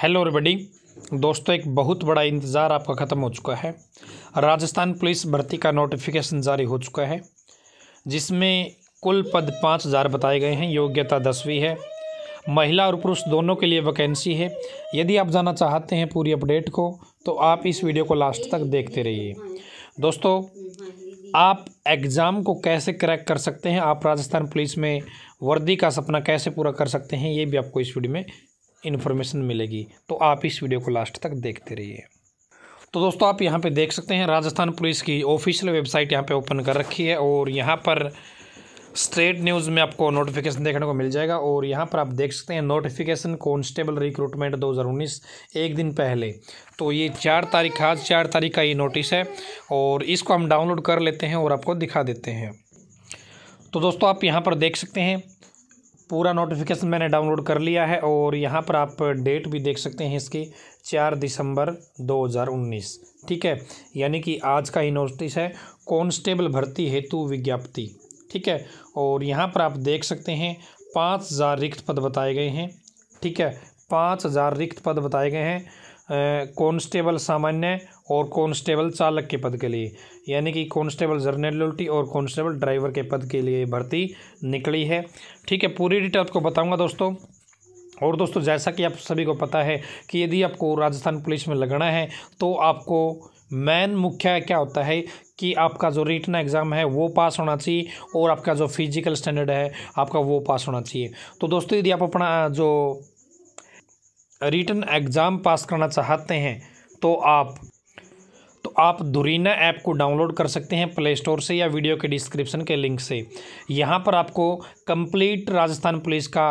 hello everybody दोस्तों एक बहुत बड़ा इंतज़ार आपका ख़त्म हो चुका है राजस्थान पुलिस भर्ती का नोटिफिकेशन जारी हो चुका है जिसमें कुल पद पाँच हज़ार बताए गए हैं योग्यता दसवीं है महिला और पुरुष दोनों के लिए वैकेंसी है यदि आप जाना चाहते हैं पूरी अपडेट को तो आप इस वीडियो को लास्ट तक देखते रहिए दोस्तों आप एग्ज़ाम को कैसे क्रैक कर सकते हैं आप राजस्थान पुलिस में वर्दी का सपना कैसे पूरा कर सकते हैं ये भी आपको इस वीडियो में इन्फॉर्मेशन मिलेगी तो आप इस वीडियो को लास्ट तक देखते रहिए तो दोस्तों आप यहाँ पे देख सकते हैं राजस्थान पुलिस की ऑफिशियल वेबसाइट यहाँ पे ओपन कर रखी है और यहाँ पर स्ट्रेट न्यूज़ में आपको नोटिफिकेशन देखने को मिल जाएगा और यहाँ पर आप देख सकते हैं नोटिफिकेशन कॉन्स्टेबल रिक्रूटमेंट 2019 एक दिन पहले तो ये चार तारीख आज चार तारीख का ये नोटिस है और इसको हम डाउनलोड कर लेते हैं और आपको दिखा देते हैं तो दोस्तों आप यहाँ पर देख सकते हैं पूरा नोटिफिकेशन मैंने डाउनलोड कर लिया है और यहाँ पर आप डेट भी देख सकते हैं इसकी चार दिसंबर 2019 ठीक है यानी कि आज का ही नोटिस है कॉन्स्टेबल भर्ती हेतु विज्ञप्ति ठीक है और यहाँ पर आप देख सकते हैं पाँच हज़ार रिक्त पद बताए गए हैं ठीक है पाँच हज़ार रिक्त पद बताए गए हैं कॉन्स्टेबल सामान्य और कॉन्स्टेबल चालक के पद के लिए यानी कि जर्नल जर्नलिटी और कॉन्स्टेबल ड्राइवर के पद के लिए भर्ती निकली है ठीक है पूरी डिटेल आपको बताऊंगा दोस्तों और दोस्तों जैसा कि आप सभी को पता है कि यदि आपको राजस्थान पुलिस में लगना है तो आपको मेन मुख्य क्या होता है कि आपका जो रिटर्न एग्ज़ाम है वो पास होना चाहिए और आपका जो फिजिकल स्टैंडर्ड है आपका वो पास होना चाहिए तो दोस्तों यदि आप अपना जो रिटर्न एग्ज़ाम पास करना चाहते हैं तो आप आप दुरीना ऐप को डाउनलोड कर सकते हैं प्ले स्टोर से या वीडियो के डिस्क्रिप्शन के लिंक से यहाँ पर आपको कंप्लीट राजस्थान पुलिस का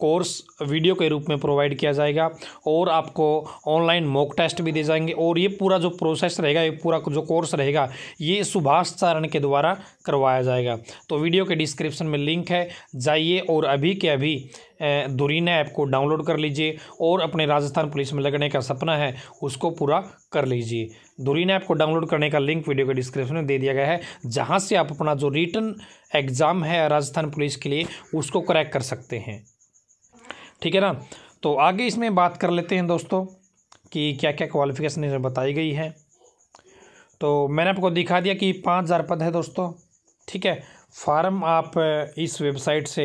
कोर्स वीडियो के रूप में प्रोवाइड किया जाएगा और आपको ऑनलाइन मॉक टेस्ट भी दिए जाएंगे और ये पूरा जो प्रोसेस रहेगा ये पूरा जो कोर्स रहेगा ये सुभाष चारण के द्वारा करवाया जाएगा तो वीडियो के डिस्क्रिप्शन में लिंक है जाइए और अभी के अभी दुरीना ऐप को डाउनलोड कर लीजिए और अपने राजस्थान पुलिस में लगने का सपना है उसको पूरा कर लीजिए दुरीना ऐप को डाउनलोड करने का लिंक वीडियो के डिस्क्रिप्शन में दे दिया गया है जहाँ से आप अपना जो रिटर्न एग्ज़ाम है राजस्थान पुलिस के लिए उसको क्रैक कर सकते हैं ठीक है ना तो आगे इसमें बात कर लेते हैं दोस्तों कि क्या क्या क्वालिफ़िकेशन इसमें बताई गई है तो मैंने आपको दिखा दिया कि पाँच हज़ार पद है दोस्तों ठीक है फार्म आप इस वेबसाइट से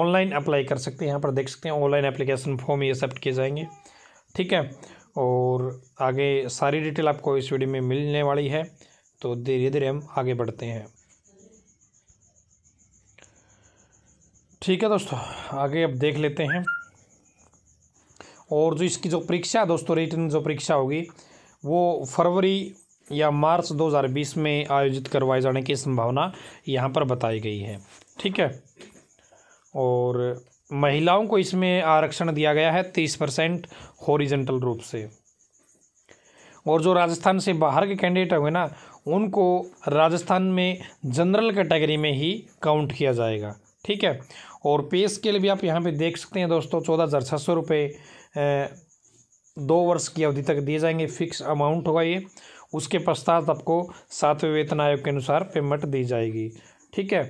ऑनलाइन अप्लाई कर सकते हैं यहाँ पर देख सकते हैं ऑनलाइन एप्लीकेशन फॉर्म ये एक्सेप्ट किए जाएंगे ठीक है और आगे सारी डिटेल आपको इस वीडियो में मिलने वाली है तो धीरे धीरे हम आगे बढ़ते हैं ठीक है दोस्तों आगे अब देख लेते हैं और जो इसकी जो परीक्षा दोस्तों रिटर्न जो परीक्षा होगी वो फरवरी या मार्च 2020 में आयोजित करवाए जाने की संभावना यहाँ पर बताई गई है ठीक है और महिलाओं को इसमें आरक्षण दिया गया है तीस परसेंट होरिजेंटल रूप से और जो राजस्थान से बाहर के कैंडिडेट होंगे ना उनको राजस्थान में जनरल कैटेगरी में ही काउंट किया जाएगा ठीक है और पे स्केल भी आप यहाँ पे देख सकते हैं दोस्तों चौदह हज़ार छः सौ रुपये दो वर्ष की अवधि तक दिए जाएंगे फिक्स अमाउंट होगा ये उसके पश्चात आपको सातवें वेतन आयोग के अनुसार पेमेंट दी जाएगी ठीक है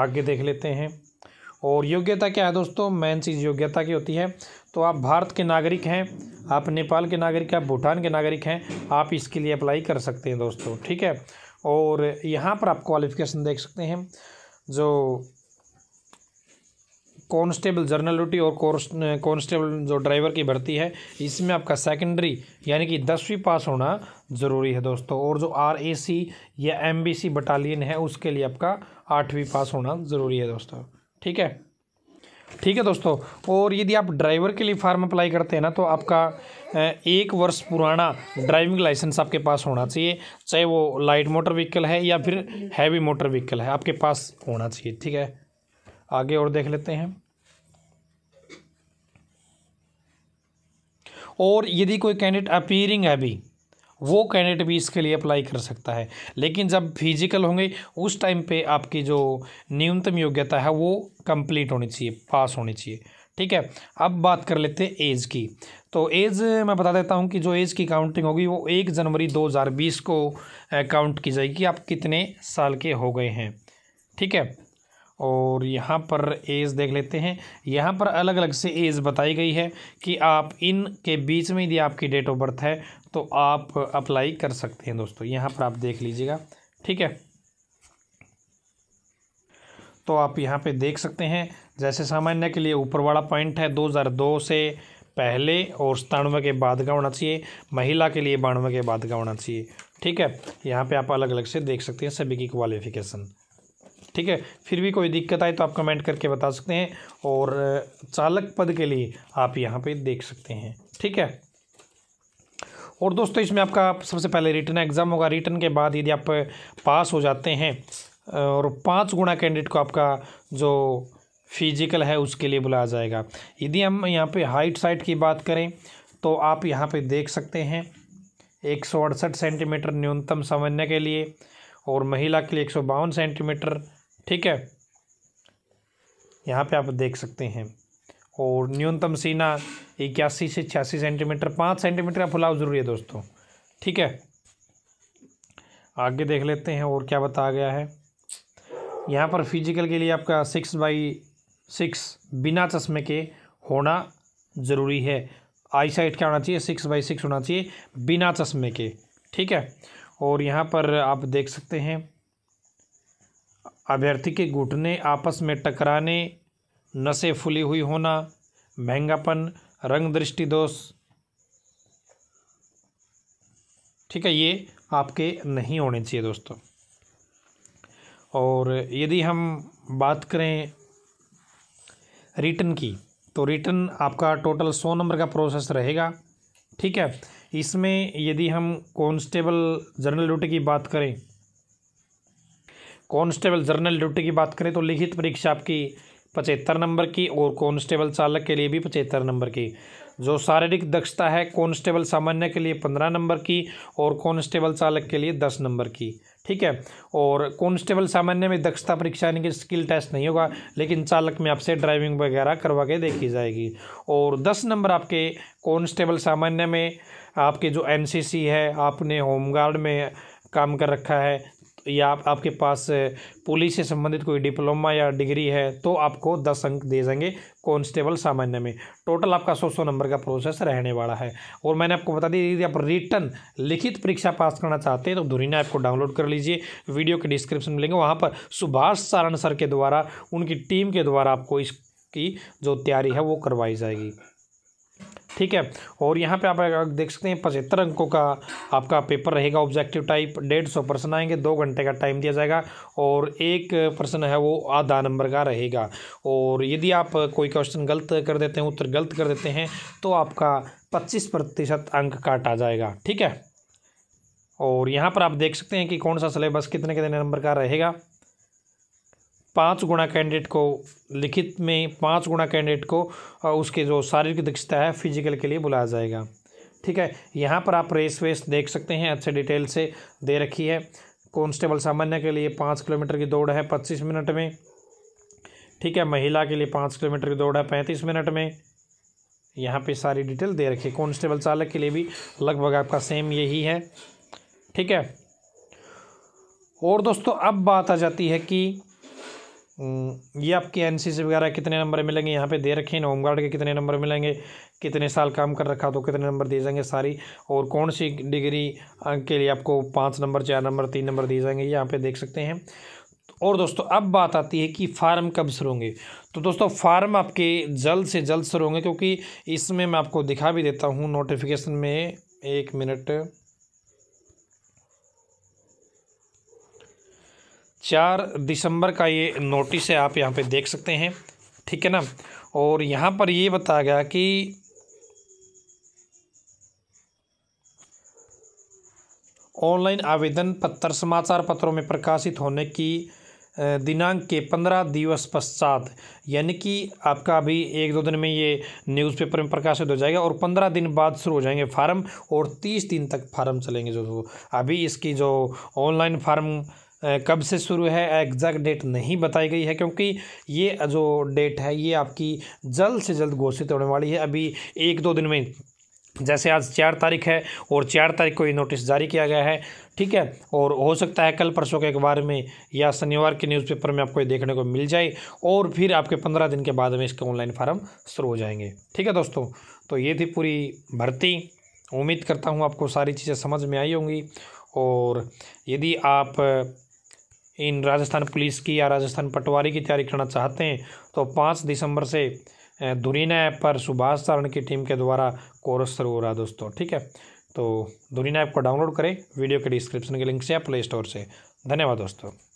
आगे देख लेते हैं और योग्यता क्या है दोस्तों मेन चीज़ योग्यता की होती है तो आप भारत के नागरिक हैं आप नेपाल के नागरिक हैं आप भूटान के नागरिक हैं आप इसके लिए अप्लाई कर सकते हैं दोस्तों ठीक है और यहाँ पर आप क्वालिफ़िकेशन देख सकते हैं जो कॉन्स्टेबल जर्नल ड्यूटी और कॉन्स्टेबल जो ड्राइवर की भर्ती है इसमें आपका सेकेंडरी यानी कि दसवीं पास होना ज़रूरी है दोस्तों और जो आर ए सी या एम बी सी बटालियन है उसके लिए आपका आठवीं पास होना ज़रूरी है दोस्तों ठीक है ठीक है दोस्तों और यदि आप ड्राइवर के लिए फार्म अप्लाई करते हैं ना तो आपका एक वर्ष पुराना ड्राइविंग लाइसेंस आपके पास होना चाहिए चाहे वो लाइट मोटर व्हीकल है या फिर हैवी मोटर व्हीकल है आपके पास होना चाहिए ठीक है आगे और देख लेते हैं और यदि कोई कैंडिडेट अपीयरिंग है भी वो कैंडिडेट भी इसके लिए अप्लाई कर सकता है लेकिन जब फिजिकल होंगे उस टाइम पे आपकी जो न्यूनतम योग्यता है वो कंप्लीट होनी चाहिए पास होनी चाहिए ठीक है अब बात कर लेते हैं एज की तो एज मैं बता देता हूँ कि जो एज की काउंटिंग होगी वो एक जनवरी 2020 को काउंट की जाएगी आप कितने साल के हो गए हैं ठीक है और यहाँ पर एज देख लेते हैं यहाँ पर अलग अलग से एज बताई गई है कि आप इन के बीच में यदि आपकी डेट ऑफ बर्थ है तो आप अप्लाई कर सकते हैं दोस्तों यहाँ पर आप देख लीजिएगा ठीक है तो आप यहाँ पे देख सकते हैं जैसे सामान्य के लिए ऊपर वाला पॉइंट है 2002 से पहले और सतानवे के बाद का होना चाहिए महिला के लिए बानवे के बाद का होना चाहिए ठीक है यहाँ पर आप अलग अलग से देख सकते हैं सभी की क्वालिफिकेशन ठीक है फिर भी कोई दिक्कत आए तो आप कमेंट करके बता सकते हैं और चालक पद के लिए आप यहाँ पे देख सकते हैं ठीक है और दोस्तों इसमें आपका सबसे पहले रिटर्न एग्ज़ाम होगा रिटर्न के बाद यदि आप पास हो जाते हैं और पाँच गुणा कैंडिडेट को आपका जो फिजिकल है उसके लिए बुलाया जाएगा यदि हम यहाँ पे हाइट साइट की बात करें तो आप यहाँ पे देख सकते हैं एक सेंटीमीटर न्यूनतम सामान्य के लिए और महिला के लिए एक सेंटीमीटर ठीक है यहाँ पे आप देख सकते हैं और न्यूनतम सीना इक्यासी से छियासी सेंटीमीटर पाँच सेंटीमीटर का फुलाव ज़रूरी है दोस्तों ठीक है आगे देख लेते हैं और क्या बताया गया है यहाँ पर फिजिकल के लिए आपका सिक्स बाई सिक्स बिना चश्मे के होना ज़रूरी है आई साइट क्या होना चाहिए सिक्स बाई सिक्स होना चाहिए बिना चश्मे के ठीक है और यहाँ पर आप देख सकते हैं अभ्यर्थी के घुटने आपस में टकराने नसें फुली हुई होना महंगापन रंग दृष्टि दोष ठीक है ये आपके नहीं होने चाहिए दोस्तों और यदि हम बात करें रिटर्न की तो रिटर्न आपका टोटल सौ नंबर का प्रोसेस रहेगा ठीक है इसमें यदि हम कॉन्स्टेबल जनरल ड्यूटी की बात करें कांस्टेबल जर्नल ड्यूटी की बात करें तो लिखित परीक्षा आपकी पचहत्तर नंबर की और कांस्टेबल चालक के लिए भी पचहत्तर नंबर की जो शारीरिक दक्षता है कांस्टेबल सामान्य के लिए पंद्रह नंबर की और कांस्टेबल चालक के लिए दस नंबर की ठीक है और कांस्टेबल सामान्य में दक्षता परीक्षा यानी कि स्किल टेस्ट नहीं होगा लेकिन चालक में आपसे ड्राइविंग वगैरह करवा के देखी जाएगी और दस नंबर आपके कांस्टेबल सामान्य में आपके जो एनसीसी है आपने होमगार्ड में काम कर रखा है या आप, आपके पास पुलिस से संबंधित कोई डिप्लोमा या डिग्री है तो आपको दस अंक दे देंगे कॉन्स्टेबल सामान्य में टोटल आपका सौ सौ नंबर का प्रोसेस रहने वाला है और मैंने आपको बता दिया यदि आप रिटर्न लिखित परीक्षा पास करना चाहते हैं तो धुरीना ऐप को डाउनलोड कर लीजिए वीडियो के डिस्क्रिप्शन में लेंगे वहाँ पर सुभाष सारण सर के द्वारा उनकी टीम के द्वारा आपको इसकी जो तैयारी है वो करवाई जाएगी ठीक है और यहाँ पे आप देख सकते हैं पचहत्तर अंकों का आपका पेपर रहेगा ऑब्जेक्टिव टाइप डेढ़ सौ प्रश्न आएंगे दो घंटे का टाइम दिया जाएगा और एक प्रश्न है वो आधा नंबर का रहेगा और यदि आप कोई क्वेश्चन गलत कर देते हैं उत्तर गलत कर देते हैं तो आपका पच्चीस प्रतिशत अंक काटा जाएगा ठीक है और यहाँ पर आप देख सकते हैं कि कौन सा सिलेबस कितने कितने नंबर का रहेगा पाँच गुणा कैंडिडेट को लिखित में पाँच गुणा कैंडिडेट को उसके जो शारीरिक दक्षता है फिजिकल के लिए बुलाया जाएगा ठीक है यहाँ पर आप रेस वेस देख सकते हैं अच्छे डिटेल से दे रखी है कॉन्स्टेबल सामान्य के लिए पाँच किलोमीटर की दौड़ है पच्चीस मिनट में ठीक है महिला के लिए पाँच किलोमीटर की दौड़ है पैंतीस मिनट में यहाँ पे सारी डिटेल दे रखी है कॉन्स्टेबल चालक के लिए भी लगभग आपका सेम यही है ठीक है और दोस्तों अब बात आ जाती है कि हम्म, ये आपकी एन वगैरह कितने नंबर मिलेंगे यहाँ पे दे रखे हैं होमगार्ड के कितने नंबर मिलेंगे कितने साल काम कर रखा तो कितने नंबर दिए जाएंगे सारी और कौन सी डिग्री के लिए आपको पाँच नंबर चार नंबर तीन नंबर दिए जाएंगे यहाँ पे देख सकते हैं और दोस्तों अब बात आती है कि फार्म कब शुरू होंगे तो दोस्तों फार्म आपके जल्द से जल्द शुरू होंगे क्योंकि इसमें मैं आपको दिखा भी देता हूँ नोटिफिकेशन में एक मिनट चार दिसंबर का ये नोटिस है आप यहाँ पे देख सकते हैं ठीक है ना और यहाँ पर ये बताया गया कि ऑनलाइन आवेदन पत्र समाचार पत्रों में प्रकाशित होने की दिनांक के पंद्रह दिवस पश्चात यानी कि आपका अभी एक दो दिन में ये न्यूज़पेपर में प्रकाशित हो जाएगा और पंद्रह दिन बाद शुरू हो जाएंगे फार्म और तीस दिन तक फार्म चलेंगे जो अभी इसकी जो ऑनलाइन फार्म कब से शुरू है एग्जैक्ट डेट नहीं बताई गई है क्योंकि ये जो डेट है ये आपकी जल्द से जल्द घोषित होने वाली है अभी एक दो दिन में जैसे आज चार तारीख है और चार तारीख को ये नोटिस जारी किया गया है ठीक है और हो सकता है कल परसों के अखबार में या शनिवार के न्यूज़पेपर में आपको ये देखने को मिल जाए और फिर आपके पंद्रह दिन के बाद में इसके ऑनलाइन फार्म शुरू हो जाएंगे ठीक है दोस्तों तो ये थी पूरी भर्ती उम्मीद करता हूँ आपको सारी चीज़ें समझ में आई होंगी और यदि आप इन राजस्थान पुलिस की या राजस्थान पटवारी की तैयारी करना चाहते हैं तो पाँच दिसंबर से धुरीना ऐप पर सुभाष सारण की टीम के द्वारा कोर्स शुरू हो रहा है दोस्तों ठीक है तो धुरीना ऐप को डाउनलोड करें वीडियो के डिस्क्रिप्शन के लिंक से या प्ले स्टोर से धन्यवाद दोस्तों